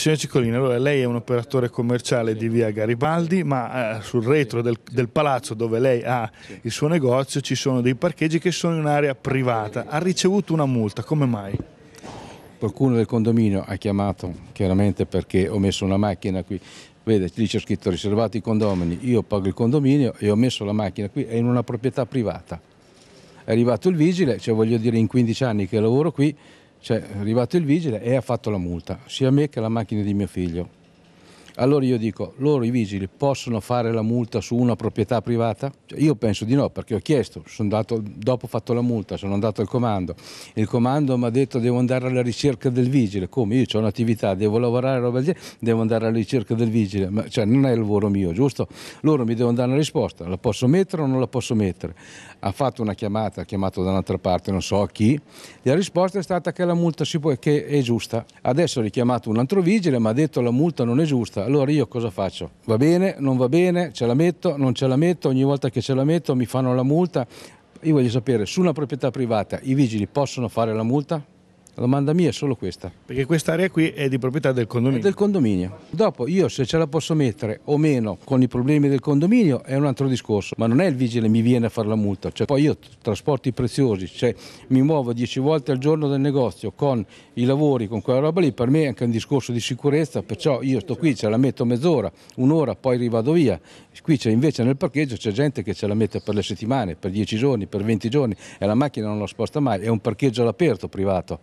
Signor Ciccolini, allora lei è un operatore commerciale sì. di via Garibaldi, ma eh, sul retro del, del, palazzo dove lei ha sì. il suo negozio ci sono dei parcheggi che sono in un'area privata. Ha ricevuto una multa, come mai? Qualcuno del condominio ha chiamato chiaramente perché ho messo una macchina qui. Vede, lì c'è scritto riservati i condomini, io pago il condominio e ho messo la macchina qui, è in una proprietà privata. È arrivato il vigile, cioè voglio dire in 15 anni che lavoro qui, cioè, è arrivato il vigile e ha fatto la multa, sia a me che alla macchina di mio figlio. Allora io dico, loro i vigili possono fare la multa su una proprietà privata? Cioè, io penso di no, perché ho chiesto, andato, dopo ho fatto la multa, sono andato al comando, il comando mi ha detto devo andare alla ricerca del vigile, come io ho un'attività, devo lavorare, roba del devo andare alla ricerca del vigile, ma cioè, non è il lavoro mio, giusto? Loro mi devono dare una risposta, la posso mettere o non la posso mettere? Ha fatto una chiamata, ha chiamato da un'altra parte, non so a chi, la risposta è stata che la multa può, che è giusta. Adesso ha richiamato un altro vigile, ma ha detto la multa non è giusta giornata. Allora io cosa faccio? Va bene, non va bene, ce la metto, non ce la metto, ogni volta che ce la metto mi fanno la multa. Io voglio sapere, su una proprietà privata i vigili possono fare la multa? La domanda mia è solo questa. Perché quest'area qui è di proprietà del condominio? È del condominio. Dopo io se ce la posso mettere o meno con i problemi del condominio è un altro discorso, ma non è il vigile che mi viene a fare la multa, cioè, poi io trasporti preziosi, cioè, mi muovo dieci volte al giorno del negozio con i lavori, con quella roba lì, per me è anche un discorso di sicurezza, perciò io sto qui, ce la metto mezz'ora, un'ora, poi rivado via. Qui c'è invece nel parcheggio c'è gente che ce la mette per le settimane, per dieci giorni, per venti giorni e la macchina non la sposta mai, è un parcheggio all'aperto privato.